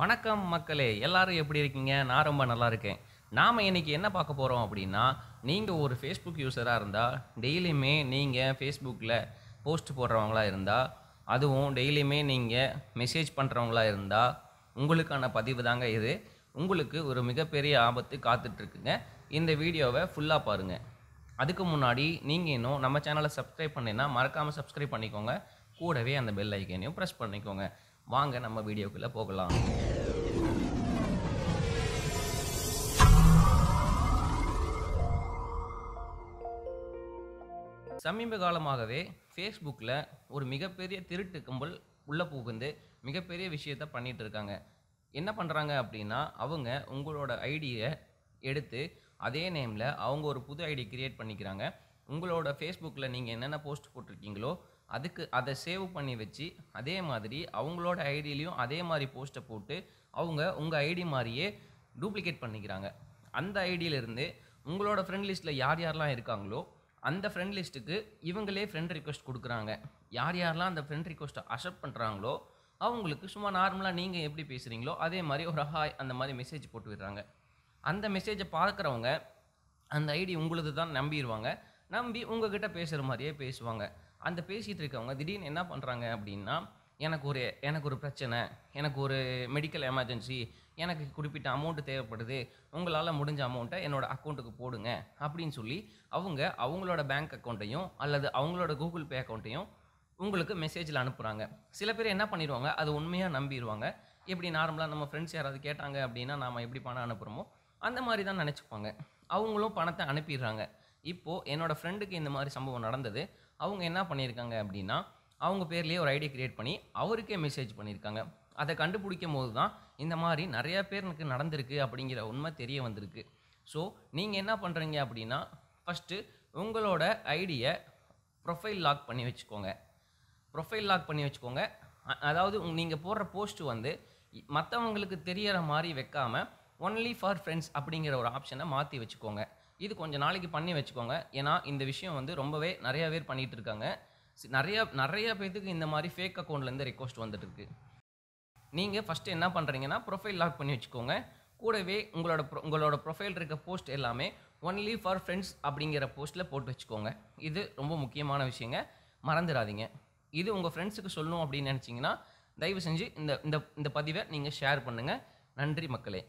வணக்கம் மக்களே எல்லாரும் எப்படி இருக்கீங்க நான் ரொம்ப நல்லா இருக்கேன் நாம் இன்றைக்கி என்ன பார்க்க போகிறோம் அப்படின்னா நீங்கள் ஒரு ஃபேஸ்புக் யூஸராக இருந்தால் டெய்லியுமே நீங்கள் ஃபேஸ்புக்கில் போஸ்ட் போடுறவங்களா இருந்தால் அதுவும் டெய்லியுமே நீங்கள் மெசேஜ் பண்ணுறவங்களா இருந்தால் உங்களுக்கான பதிவு தாங்க இது உங்களுக்கு ஒரு மிகப்பெரிய ஆபத்து காத்துட்ருக்குங்க இந்த வீடியோவை ஃபுல்லாக பாருங்கள் அதுக்கு முன்னாடி நீங்கள் இன்னும் நம்ம சேனலை சப்ஸ்கிரைப் பண்ணினா மறக்காமல் சப்ஸ்கிரைப் பண்ணிக்கோங்க கூடவே அந்த பெல் ஐக்கனையும் ப்ரெஸ் பண்ணிக்கோங்க வாங்க நம்ம வீடியோக்குள்ளே போகலாம் சமீப காலமாகவே ஃபேஸ்புக்கில் ஒரு மிகப்பெரிய திருட்டு கும்பல் உள்ளே புகுந்து மிகப்பெரிய விஷயத்த பண்ணிகிட்டு இருக்காங்க என்ன பண்ணுறாங்க அப்படின்னா அவங்க உங்களோட ஐடியை எடுத்து அதே நேமில் அவங்க ஒரு புது ஐடி கிரியேட் பண்ணிக்கிறாங்க உங்களோட ஃபேஸ்புக்கில் நீங்கள் என்னென்ன போஸ்ட் போட்டிருக்கீங்களோ அதுக்கு அதை சேவ் பண்ணி வச்சு அதே மாதிரி அவங்களோட ஐடியிலையும் அதே மாதிரி போஸ்ட்டை போட்டு அவங்க உங்கள் ஐடி மாதிரியே டூப்ளிகேட் பண்ணிக்கிறாங்க அந்த ஐடியிலேருந்து உங்களோட ஃப்ரெண்ட் லிஸ்ட்டில் யார் யாரெல்லாம் இருக்காங்களோ அந்த ஃப்ரெண்ட் லிஸ்ட்டுக்கு இவங்களே ஃப்ரெண்ட் ரிக்வஸ்ட் கொடுக்குறாங்க யார் யாரெல்லாம் அந்த ஃப்ரெண்ட் ரிக்வஸ்ட்டை அக்செப்ட் பண்ணுறாங்களோ அவங்களுக்கு சும்மா நார்மலாக நீங்கள் எப்படி பேசுகிறீங்களோ அதே மாதிரி ஒரு ஹாய் அந்த மாதிரி மெசேஜ் போட்டு விடுறாங்க அந்த மெசேஜை பார்க்குறவங்க அந்த ஐடி உங்களது தான் நம்பிடுவாங்க நம்பி உங்ககிட்ட பேசுகிற மாதிரியே பேசுவாங்க அந்த பேசிகிட்டு இருக்கவங்க திடீர்னு என்ன பண்ணுறாங்க அப்படின்னா எனக்கு ஒரு எனக்கு ஒரு பிரச்சனை எனக்கு ஒரு மெடிக்கல் எமர்ஜென்சி எனக்கு குறிப்பிட்ட அமௌண்ட்டு தேவைப்படுது உங்களால் முடிஞ்ச அமௌண்ட்டை என்னோடய அக்கௌண்ட்டுக்கு போடுங்க அப்படின்னு சொல்லி அவங்க அவங்களோட பேங்க் அக்கௌண்ட்டையும் அல்லது அவங்களோட கூகுள் பே அக்கௌண்ட்டையும் உங்களுக்கு மெசேஜில் அனுப்புகிறாங்க சில பேர் என்ன பண்ணிடுவாங்க அது உண்மையாக நம்பிடுவாங்க எப்படி நார்மலாக நம்ம ஃப்ரெண்ட்ஸ் யாராவது கேட்டாங்க அப்படின்னா நாம் எப்படி பணம் அனுப்புகிறோமோ அந்த மாதிரி தான் நினச்சிப்பாங்க அவங்களும் பணத்தை அனுப்பிடுறாங்க இப்போது என்னோடய ஃப்ரெண்டுக்கு இந்த மாதிரி சம்பவம் நடந்தது அவங்க என்ன பண்ணியிருக்காங்க அப்படின்னா அவங்க பேர்லேயே ஒரு ஐடி க்ரியேட் பண்ணி அவருக்கே மெசேஜ் பண்ணியிருக்காங்க அதை கண்டுபிடிக்கும் போது தான் இந்த மாதிரி நிறையா எனக்கு நடந்திருக்கு அப்படிங்கிற உண்மை தெரிய வந்திருக்கு ஸோ நீங்கள் என்ன பண்ணுறீங்க அப்படின்னா ஃபஸ்ட்டு உங்களோட ஐடியை ப்ரொஃபைல் லாக் பண்ணி வச்சுக்கோங்க ப்ரொஃபைல் லாக் பண்ணி வச்சுக்கோங்க அதாவது நீங்கள் போடுற போஸ்ட் வந்து மற்றவங்களுக்கு தெரியற மாதிரி வைக்காமல் ஒன்லி ஃபார் ஃப்ரெண்ட்ஸ் அப்படிங்கிற ஒரு ஆப்ஷனை மாற்றி வச்சுக்கோங்க இது கொஞ்சம் நாளைக்கு பண்ணி வச்சுக்கோங்க ஏன்னா இந்த விஷயம் வந்து ரொம்பவே நிறைய பேர் பண்ணிகிட்டு இருக்காங்க நிறையா நிறைய பேர்த்துக்கு இந்த மாதிரி ஃபேக் அக்கௌண்ட்லேருந்து ரெக்வஸ்ட் வந்துட்டு இருக்கு நீங்கள் ஃபஸ்ட்டு என்ன பண்ணுறீங்கன்னா ப்ரொஃபைல் லாக் பண்ணி வச்சுக்கோங்க கூடவே உங்களோட உங்களோட ப்ரொஃபைல் இருக்க போஸ்ட் எல்லாமே ஒன்லி ஃபார் ஃப்ரெண்ட்ஸ் அப்படிங்கிற போஸ்ட்டில் போட்டு வச்சுக்கோங்க இது ரொம்ப முக்கியமான விஷயங்க மறந்துடாதீங்க இது உங்கள் ஃப்ரெண்ட்ஸுக்கு சொல்லணும் அப்படின்னு நினச்சிங்கன்னா தயவு செஞ்சு இந்த இந்த பதிவை நீங்கள் ஷேர் பண்ணுங்கள் நன்றி மக்களே